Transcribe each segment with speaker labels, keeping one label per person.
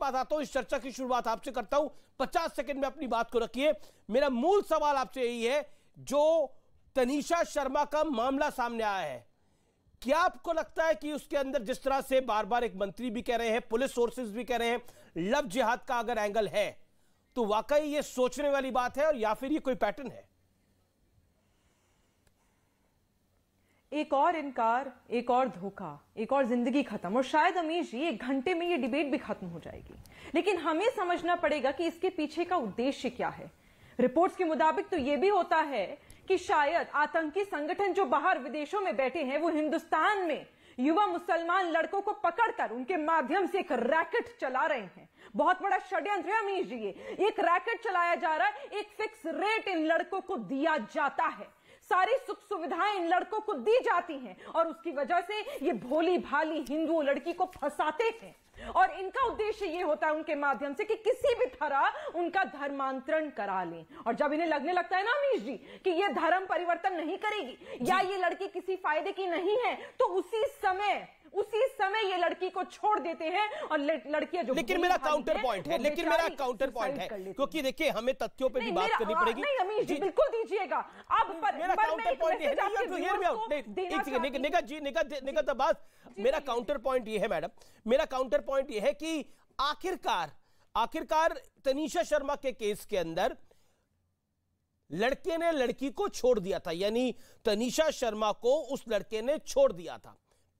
Speaker 1: बात आता हूं इस चर्चा की शुरुआत आपसे करता हूं पचास सेकंड में अपनी बात को रखिए मेरा मूल सवाल आपसे यही है जो तनीषा शर्मा का मामला सामने आया है क्या आपको लगता है कि उसके अंदर जिस तरह से बार बार एक मंत्री भी कह रहे हैं पुलिस सोर्सेज भी कह रहे हैं लव जिहाद का अगर एंगल है तो वाकई ये सोचने वाली बात है और या फिर ये कोई पैटर्न
Speaker 2: है एक और इनकार एक और धोखा एक और जिंदगी खत्म और शायद अमीश जी एक घंटे में ये डिबेट भी खत्म हो जाएगी लेकिन हमें समझना पड़ेगा कि इसके पीछे का उद्देश्य क्या है रिपोर्ट्स के मुताबिक तो ये भी होता है कि शायद आतंकी संगठन जो बाहर विदेशों में बैठे हैं वो हिंदुस्तान में युवा मुसलमान लड़कों को पकड़कर उनके माध्यम से एक रैकेट चला रहे हैं बहुत बड़ा षड्यंत्र है अमीश जी एक रैकेट चलाया जा रहा है एक फिक्स रेट इन लड़कों को दिया जाता है सारी सुख सुविधाएं इन लड़कों को दी जाती हैं और उसकी वजह से ये भोली भाली हिंदू लड़की को फंसाते हैं और इनका उद्देश्य ये होता है उनके माध्यम से कि किसी भी तरह उनका धर्मांतरण करा लें और जब इन्हें लगने लगता है ना अमीश जी कि ये धर्म परिवर्तन नहीं करेगी या ये लड़की किसी फायदे की नहीं है तो उसी समय उसी समय ये लड़की को छोड़ देते हैं और लड़कियां जो लेकिन मेरा काउंटर पॉइंट है लेकिन मेरा काउंटर पॉइंट है
Speaker 1: क्योंकि देखिए हमें तथ्यों पर भी बात करनी हाँ, पड़ेगी नहीं अमीश जी बिल्कुल दीजिएगा अब मेरा काउंटर पॉइंट है तो मेरा काउंटर पॉइंट ये है मैडम मेरा काउंटर पॉइंट ये है कि आखिरकार आखिरकार तनीषा शर्मा के केस के अंदर लड़के ने लड़की को छोड़ दिया था यानी तनीषा शर्मा को उस लड़के ने छोड़ दिया था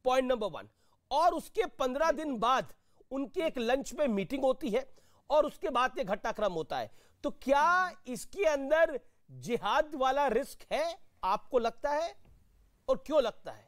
Speaker 1: पॉइंट नंबर वन और उसके पंद्रह दिन बाद उनकी एक लंच में मीटिंग होती है और उसके बाद ये घटनाक्रम होता है तो क्या इसके अंदर जिहाद वाला रिस्क है आपको लगता है और क्यों लगता है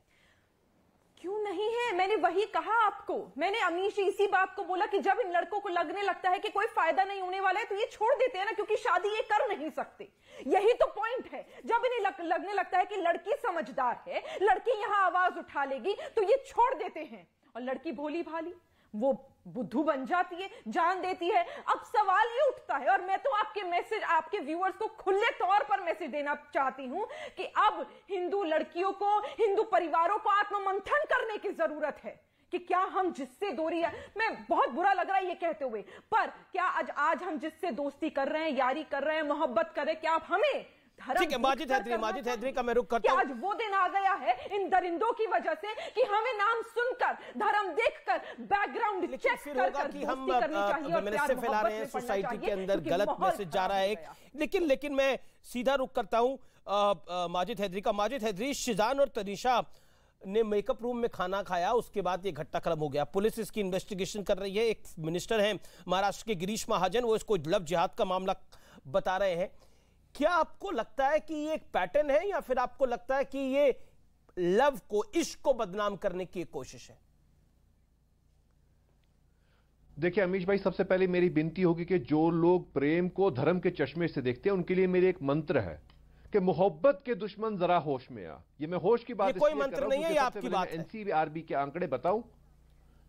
Speaker 2: क्यों नहीं है मैंने वही कहा आपको मैंने अमीश जी इसी बात को बोला कि जब इन लड़कों को लगने लगता है कि कोई फायदा नहीं होने वाला है तो ये छोड़ देते हैं ना क्योंकि शादी ये कर नहीं सकते यही तो पॉइंट है जब इन्हें लग, लगने लगता है कि लड़की समझदार है लड़की यहां आवाज उठा लेगी तो ये छोड़ देते हैं और लड़की भोली भाली वो बुद्धू बन जाती है जान देती है अब सवाल ये उठता है और मैं तो आपके मैसेज आपके व्यूअर्स को खुले तौर पर मैसेज देना चाहती हूं कि अब हिंदू लड़कियों को हिंदू परिवारों को आत्ममंथन करने की जरूरत है कि क्या हम जिससे दूरी है मैं बहुत बुरा लग रहा है ये कहते हुए पर क्या आज आज हम जिससे दोस्ती कर रहे हैं यारी कर रहे हैं मोहब्बत कर रहे हैं क्या आप हमें ठीक है माजिद हैदरी माजिद हैदरी का मैं रुक करता आज वो दिन आ गया है इन दरिंदों की वजह से कि हमें नाम सुनकर धर्म देखकर बैकग्राउंड चेक फिर होगा कि हम मिनिस्टर फैला रहे हैं सोसाइटी के अंदर गलत मैसेज जा रहा है एक
Speaker 1: लेकिन लेकिन मैं सीधा रुक करता हूं माजिद हैदरी का माजिद हैदरी शिजान और तनिशा ने मेकअप रूम में खाना खाया उसके बाद ये घटना खत्म हो गया पुलिस इसकी इन्वेस्टिगेशन कर रही है एक मिनिस्टर हैं महाराष्ट्र के गिरीश महाजन वो इसको लव जिहाद का मामला बता रहे हैं क्या आपको लगता है कि ये एक पैटर्न है या फिर आपको लगता है कि ये लव को इश्क को बदनाम करने की कोशिश है
Speaker 3: देखिए अमीश भाई सबसे पहले मेरी विनती होगी कि जो लोग प्रेम को धर्म के चश्मे से देखते हैं उनके लिए मेरे एक मंत्र है कि मोहब्बत के दुश्मन जरा होश में आ ये मैं होश की बात कोई मंत्र नहीं है आपकी बात एनसीआरबी के आंकड़े बताऊं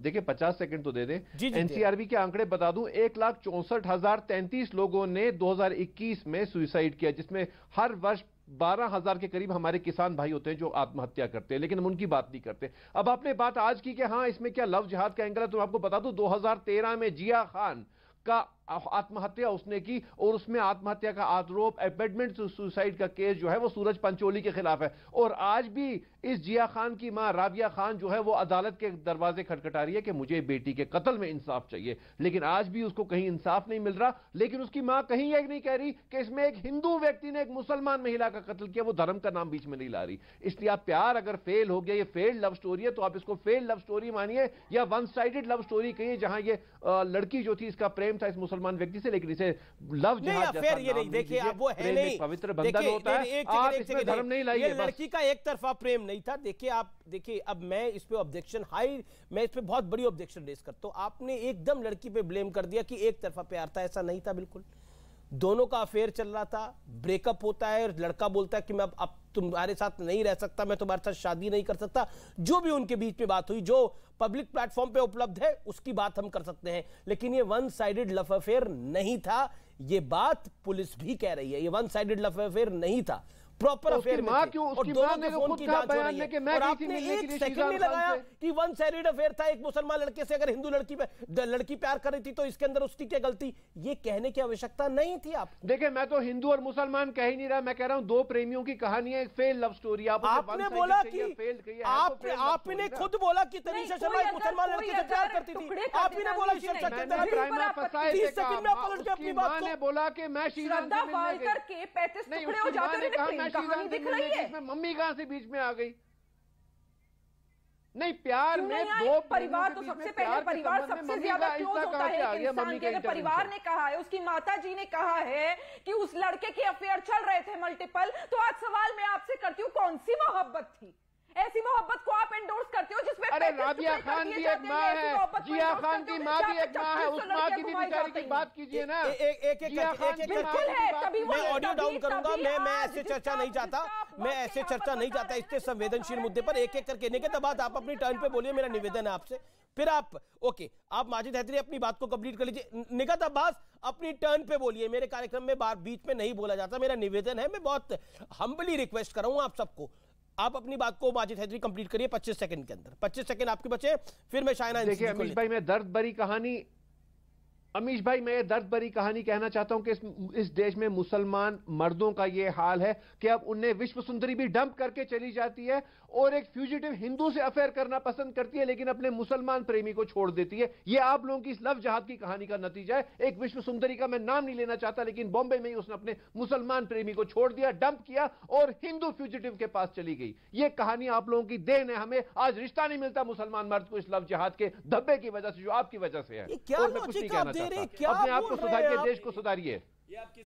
Speaker 3: देखिए पचास सेकंड तो दे दें एनसीआरबी के आंकड़े बता दूं एक लाख चौसठ हजार तैंतीस लोगों ने 2021 में सुसाइड किया जिसमें हर वर्ष बारह हजार के करीब हमारे किसान भाई होते हैं जो आत्महत्या करते हैं लेकिन हम उनकी बात नहीं करते अब आपने बात आज की कि हाँ इसमें क्या लव जिहाद का एंगल है तो आपको बता दू दो में जिया खान का आत्महत्या उसने की और उसमें आत्महत्या का आरोप एपेडमेंट सुसाइड का केस जो है वो सूरज पंचोली के खिलाफ है और आज भी इस जिया खान की मां राबिया खान जो है वो अदालत के दरवाजे खटखटा रही है कि मुझे बेटी के कत्ल में इंसाफ चाहिए लेकिन आज भी उसको कहीं इंसाफ नहीं मिल रहा लेकिन उसकी मां कहीं यह नहीं कह रही कि इसमें एक हिंदू व्यक्ति ने एक मुसलमान महिला का कत्ल किया वो धर्म का नाम बीच में नहीं ला रही इसलिए आप प्यार अगर फेल हो गया ये फेल्ड लव स्टोरी है तो आप इसको फेल्ड लव स्टोरी मानिए या वन साइडेड लव स्टोरी कहिए जहां ये लड़की जो थी इसका प्रेम था इस मुसलमान मुसलमान व्यक्ति से लेकिन इसे लव लड़की
Speaker 1: का एक तरफा प्रेम नहीं था देखिए आप देखिए अब मैं इस ऑब्जेक्शन हाई मैं इस बहुत बड़ी ऑब्जेक्शन रेस करता हूँ आपने एकदम लड़की पे ब्लेम कर दिया कि एक तरफा प्यार था ऐसा नहीं था बिल्कुल दोनों का अफेयर चल रहा था ब्रेकअप होता है लड़का बोलता है कि मैं अब तुम्हारे साथ नहीं रह सकता मैं तुम्हारे साथ शादी नहीं कर सकता जो भी उनके बीच में बात हुई जो पब्लिक प्लेटफॉर्म पे उपलब्ध है उसकी बात हम कर सकते हैं लेकिन ये वन साइडेड लव अफेयर नहीं था ये बात पुलिस भी कह रही है ये वन साइडेड लव अफेयर नहीं था प्रॉपर अफेयर में थे और दोनों के फोन की जांच हो रही है और आपने एक सेकंड नहीं लगाया कि वन सैरिड अफेयर था एक मुसलमान लड़के से अगर हिंदू लड़की पे लड़की प्यार कर रही थी तो इसके अंदर उसकी क्या गलती ये कहने की आवश्यकता नहीं थी आप देखिए मैं तो हिंदू और मुसलमान कह ही नहीं
Speaker 3: रहा मैं कह रहा हूँ दो प्रेमियों की कहानी है एक फेल लव स्टोरी आप आपने बोला कि आपने खुद
Speaker 1: बोला कि तनिषा शर्मा एक मुसलमान लड़की से प्यार करती थी आपने बोला सेकंड
Speaker 3: में पलट के अपनी बात बोला कि मैं श्रीराम के
Speaker 2: पैंतीस टुकड़े हो जाते कहानी दिख रही है मम्मी
Speaker 3: कहां से बीच में आ गई नहीं प्यार में दो परिवार तो सबसे पहले परिवार सबसे ज्यादा क्लोज होता है एक इंसान के अगर परिवार ने
Speaker 2: कहा है उसकी माता जी ने कहा है कि उस लड़के के अफेयर चल रहे थे मल्टीपल तो आज सवाल मैं आपसे करती हूँ कौन सी मोहब्बत थी ऐसी मोहब्बत को आप एंडोर्स करते हो जिसमें अरे राबिया खान भी एक माँ है जिया खान की माँ भी एक माँ है उस माँ की भी बेचारी
Speaker 3: की बात कीजिए ना एक एक
Speaker 1: एक मैं ऑडियो डाउन करूंगा मैं मैं ऐसे चर्चा नहीं चाहता मैं ऐसे चर्चा नहीं चाहता इतने संवेदनशील मुद्दे पर एक एक करके नहीं कहता बात आप अपनी टर्न पे बोलिए मेरा निवेदन है आपसे फिर आप ओके आप माजिद हैदरी अपनी बात को कंप्लीट कर लीजिए निगत अब्बास अपनी टर्न पे बोलिए मेरे कार्यक्रम में बार बीच में नहीं बोला जाता मेरा निवेदन है मैं बहुत हम्बली रिक्वेस्ट कर रहा हूं आप सबको आप अपनी बात को माजिद हैदरी कंप्लीट करिए 25 सेकंड के अंदर 25 सेकंड आपके बचे फिर मैं शायना देखिए अमित भाई
Speaker 3: मैं दर्द भरी कहानी अमीश भाई मैं ये दर्द भरी कहानी कहना चाहता हूं कि इस, इस देश में मुसलमान मर्दों का ये हाल है कि अब उन्हें विश्व सुंदरी भी डंप करके चली जाती है और एक फ्यूजिटिव हिंदू से अफेयर करना पसंद करती है लेकिन अपने मुसलमान प्रेमी को छोड़ देती है ये आप लोगों की इस लव जहाद की कहानी का नतीजा है एक विश्व सुंदरी का मैं नाम नहीं लेना चाहता लेकिन बॉम्बे में ही उसने अपने मुसलमान प्रेमी को छोड़ दिया डंप किया और हिंदू फ्यूजिटिव के पास चली गई ये कहानी आप लोगों की देन है हमें आज रिश्ता नहीं मिलता मुसलमान मर्द को इस लव जहाद के धब्बे की वजह से जो आपकी वजह से है क्या मैं कुछ नहीं कहना
Speaker 1: अपने आप को सुधारिए
Speaker 2: देश को सुधारिए